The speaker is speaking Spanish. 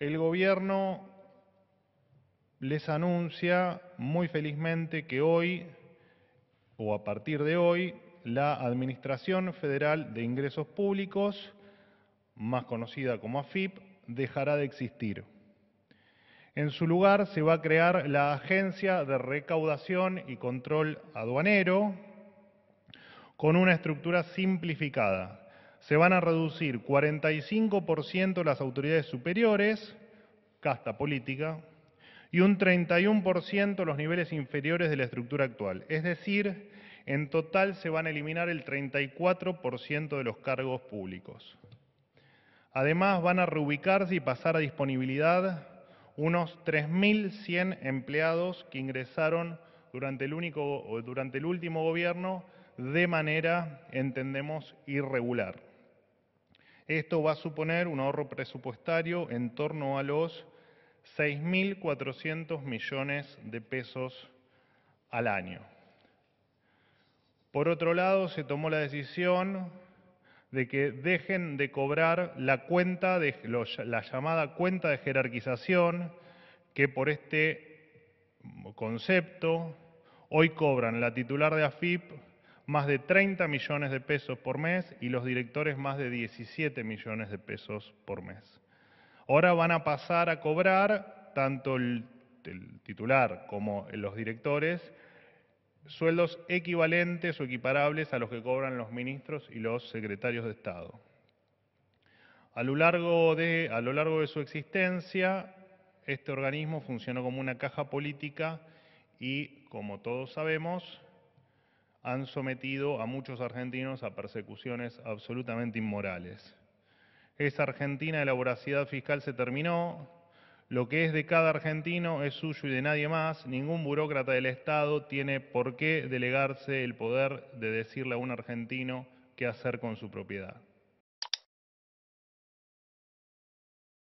el gobierno les anuncia muy felizmente que hoy, o a partir de hoy, la Administración Federal de Ingresos Públicos, más conocida como AFIP, dejará de existir. En su lugar se va a crear la Agencia de Recaudación y Control Aduanero, con una estructura simplificada, se van a reducir 45% las autoridades superiores, casta política, y un 31% los niveles inferiores de la estructura actual. Es decir, en total se van a eliminar el 34% de los cargos públicos. Además, van a reubicarse y pasar a disponibilidad unos 3.100 empleados que ingresaron durante el, único, durante el último gobierno de manera, entendemos, irregular. Esto va a suponer un ahorro presupuestario en torno a los 6.400 millones de pesos al año. Por otro lado, se tomó la decisión de que dejen de cobrar la cuenta de la llamada cuenta de jerarquización que por este concepto hoy cobran la titular de AFIP más de 30 millones de pesos por mes y los directores más de 17 millones de pesos por mes. Ahora van a pasar a cobrar tanto el, titular como los directores sueldos equivalentes o equiparables a los que cobran los ministros y los secretarios de Estado. A a lo largo de, su existencia, este organismo funcionó como una caja política y, como todos sabemos, han sometido a muchos argentinos a persecuciones absolutamente inmorales. Esa Argentina de la voracidad fiscal se terminó, lo que es de cada argentino es suyo y de nadie más, ningún burócrata del Estado tiene por qué delegarse el poder de decirle a un argentino qué hacer con su propiedad.